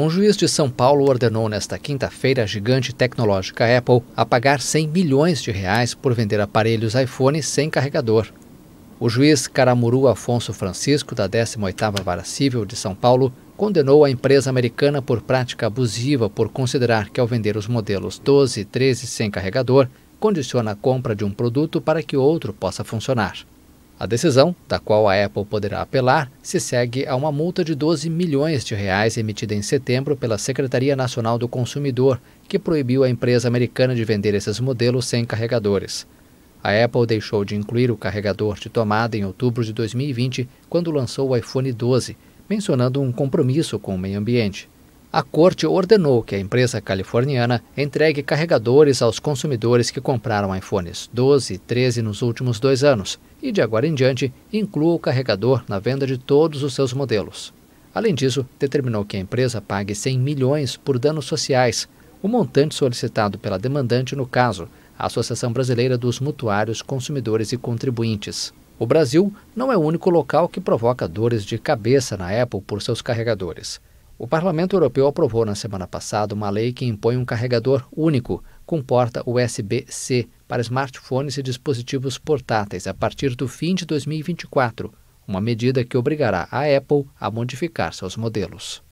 Um juiz de São Paulo ordenou nesta quinta-feira a gigante tecnológica Apple a pagar 100 milhões de reais por vender aparelhos iPhone sem carregador. O juiz Caramuru Afonso Francisco, da 18ª Vara Civil de São Paulo, condenou a empresa americana por prática abusiva por considerar que ao vender os modelos 12 e 13 sem carregador, condiciona a compra de um produto para que outro possa funcionar. A decisão, da qual a Apple poderá apelar, se segue a uma multa de 12 milhões de reais emitida em setembro pela Secretaria Nacional do Consumidor, que proibiu a empresa americana de vender esses modelos sem carregadores. A Apple deixou de incluir o carregador de tomada em outubro de 2020, quando lançou o iPhone 12, mencionando um compromisso com o meio ambiente a corte ordenou que a empresa californiana entregue carregadores aos consumidores que compraram iPhones 12 e 13 nos últimos dois anos e, de agora em diante, inclua o carregador na venda de todos os seus modelos. Além disso, determinou que a empresa pague 100 milhões por danos sociais, o montante solicitado pela demandante no caso, a Associação Brasileira dos Mutuários, Consumidores e Contribuintes. O Brasil não é o único local que provoca dores de cabeça na Apple por seus carregadores. O Parlamento Europeu aprovou na semana passada uma lei que impõe um carregador único com porta USB-C para smartphones e dispositivos portáteis a partir do fim de 2024, uma medida que obrigará a Apple a modificar seus modelos.